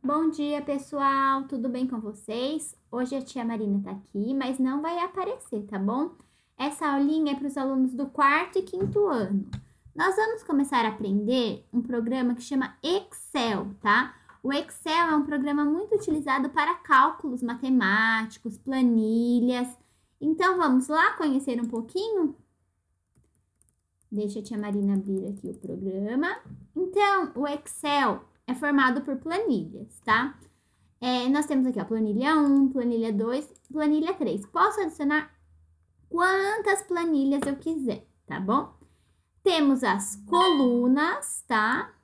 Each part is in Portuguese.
Bom dia, pessoal! Tudo bem com vocês? Hoje a tia Marina tá aqui, mas não vai aparecer, tá bom? Essa aulinha é para os alunos do quarto e quinto ano. Nós vamos começar a aprender um programa que chama Excel, tá? O Excel é um programa muito utilizado para cálculos matemáticos, planilhas. Então, vamos lá conhecer um pouquinho? Deixa a tia Marina abrir aqui o programa. Então, o Excel é formado por planilhas, tá? É, nós temos aqui, ó, planilha 1, planilha 2, planilha 3. Posso adicionar quantas planilhas eu quiser, tá bom? Temos as colunas, tá?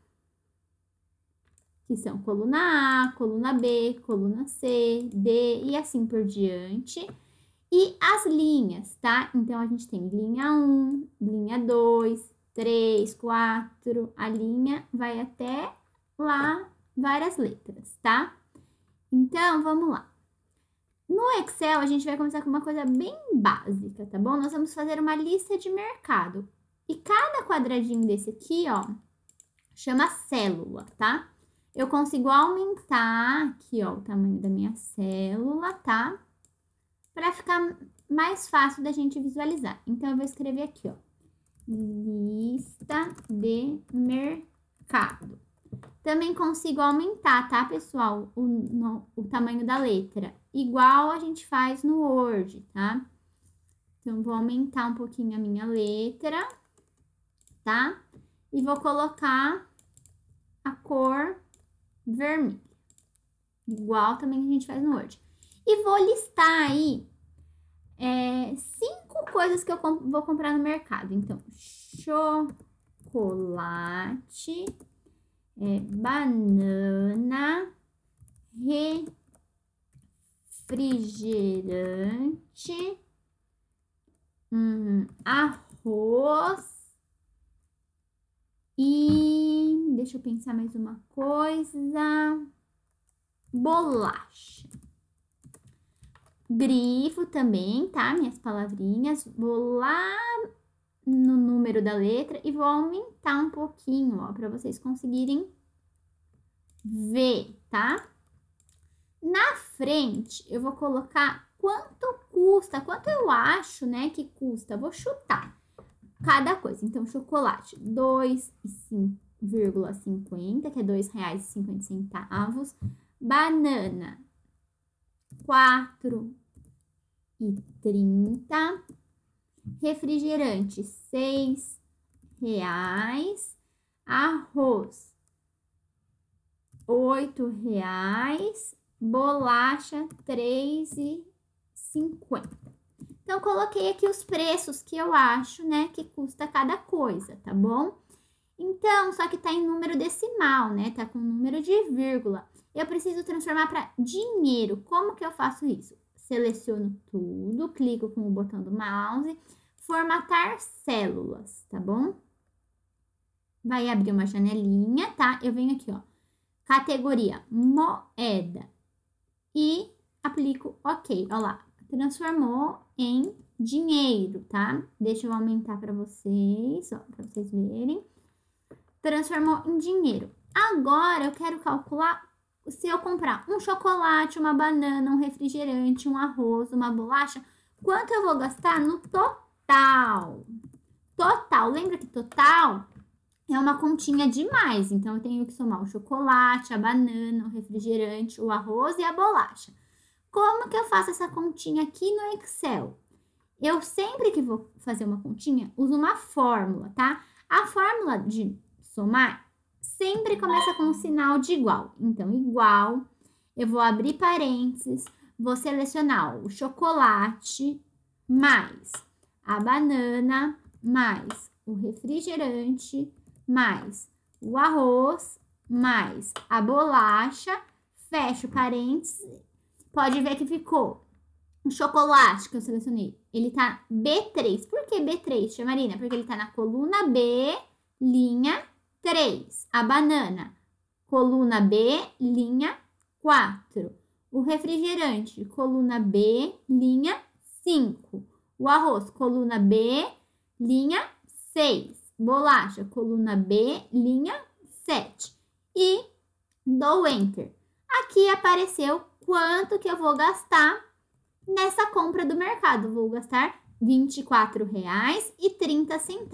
Que são coluna A, coluna B, coluna C, D e assim por diante. E as linhas, tá? Então, a gente tem linha 1, linha 2, 3, 4, a linha vai até lá várias letras, tá? Então, vamos lá. No Excel, a gente vai começar com uma coisa bem básica, tá bom? Nós vamos fazer uma lista de mercado. E cada quadradinho desse aqui, ó, chama célula, tá? Eu consigo aumentar aqui, ó, o tamanho da minha célula, tá? Para ficar mais fácil da gente visualizar. Então, eu vou escrever aqui, ó, lista de mercado. Também consigo aumentar, tá, pessoal, o, no, o tamanho da letra. Igual a gente faz no Word, tá? Então, vou aumentar um pouquinho a minha letra, tá? E vou colocar a cor vermelha. Igual também a gente faz no Word. E vou listar aí é, cinco coisas que eu comp vou comprar no mercado. Então, chocolate é, banana, refrigerante, hum, arroz e deixa eu pensar mais uma coisa, bolacha. Grifo também, tá? Minhas palavrinhas. Bolacha no número da letra e vou aumentar um pouquinho, ó, para vocês conseguirem ver, tá? Na frente, eu vou colocar quanto custa, quanto eu acho, né, que custa. Vou chutar cada coisa. Então, chocolate, 2,50, que é R$ 2,50. Banana, 4,30. Refrigerante, seis reais. Arroz, oito reais. Bolacha, três e cinquenta. Então, coloquei aqui os preços que eu acho, né, que custa cada coisa, tá bom? Então, só que tá em número decimal, né, tá com número de vírgula. Eu preciso transformar para dinheiro. Como que eu faço isso? seleciono tudo, clico com o botão do mouse, formatar células, tá bom? Vai abrir uma janelinha, tá? Eu venho aqui, ó, categoria moeda e aplico OK. Ó lá, transformou em dinheiro, tá? Deixa eu aumentar para vocês, ó, para vocês verem. Transformou em dinheiro. Agora eu quero calcular se eu comprar um chocolate, uma banana, um refrigerante, um arroz, uma bolacha, quanto eu vou gastar no total? Total, lembra que total é uma continha demais, então eu tenho que somar o chocolate, a banana, o refrigerante, o arroz e a bolacha. Como que eu faço essa continha aqui no Excel? Eu sempre que vou fazer uma continha, uso uma fórmula, tá? A fórmula de somar sempre começa com um sinal de igual. Então, igual, eu vou abrir parênteses, vou selecionar o chocolate mais a banana mais o refrigerante mais o arroz mais a bolacha, fecho parênteses. Pode ver que ficou o chocolate que eu selecionei. Ele tá B3. Por que B3, tia Marina? Porque ele tá na coluna B, linha 3. A banana, coluna B, linha 4. O refrigerante, coluna B, linha 5. O arroz, coluna B, linha 6. Bolacha, coluna B, linha 7. E dou Enter. Aqui apareceu quanto que eu vou gastar nessa compra do mercado. Vou gastar R$ 24,30,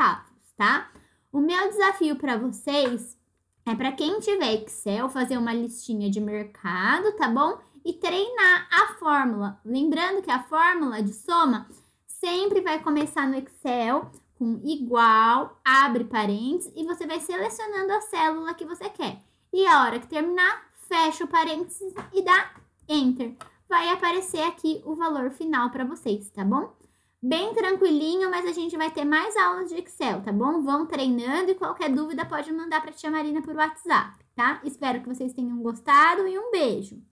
tá? O meu desafio para vocês é para quem tiver Excel fazer uma listinha de mercado, tá bom? E treinar a fórmula. Lembrando que a fórmula de soma sempre vai começar no Excel com igual, abre parênteses e você vai selecionando a célula que você quer. E a hora que terminar, fecha o parênteses e dá enter. Vai aparecer aqui o valor final para vocês, tá bom? bem tranquilinho, mas a gente vai ter mais aulas de Excel, tá bom? Vão treinando e qualquer dúvida pode mandar para a tia Marina por WhatsApp, tá? Espero que vocês tenham gostado e um beijo!